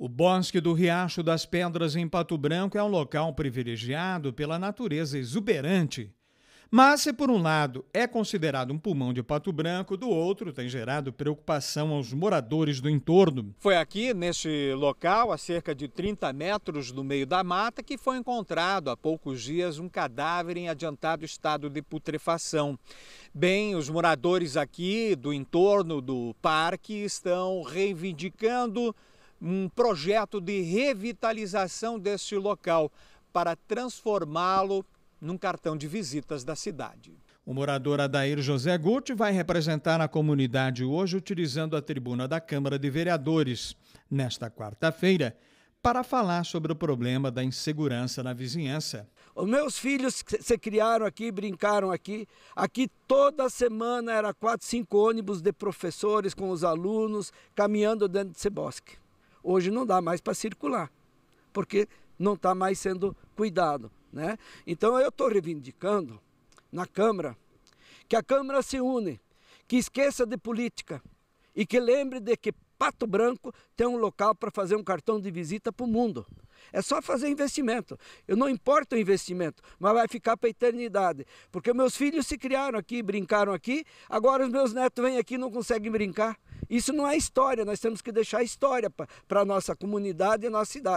O Bosque do Riacho das Pedras em Pato Branco é um local privilegiado pela natureza exuberante. Mas, se por um lado é considerado um pulmão de Pato Branco, do outro tem gerado preocupação aos moradores do entorno. Foi aqui, neste local, a cerca de 30 metros do meio da mata, que foi encontrado há poucos dias um cadáver em adiantado estado de putrefação. Bem, os moradores aqui do entorno do parque estão reivindicando um projeto de revitalização deste local para transformá-lo num cartão de visitas da cidade. O morador Adair José Guti vai representar a comunidade hoje utilizando a tribuna da Câmara de Vereadores, nesta quarta-feira, para falar sobre o problema da insegurança na vizinhança. Os meus filhos se criaram aqui, brincaram aqui. Aqui toda semana era quatro, cinco ônibus de professores com os alunos caminhando dentro desse bosque hoje não dá mais para circular, porque não está mais sendo cuidado. Né? Então eu estou reivindicando na Câmara que a Câmara se une, que esqueça de política e que lembre de que Pato Branco tem um local para fazer um cartão de visita para o mundo. É só fazer investimento. Eu não importa o investimento, mas vai ficar para a eternidade. Porque meus filhos se criaram aqui, brincaram aqui, agora os meus netos vêm aqui e não conseguem brincar. Isso não é história, nós temos que deixar história para a nossa comunidade e nossa cidade.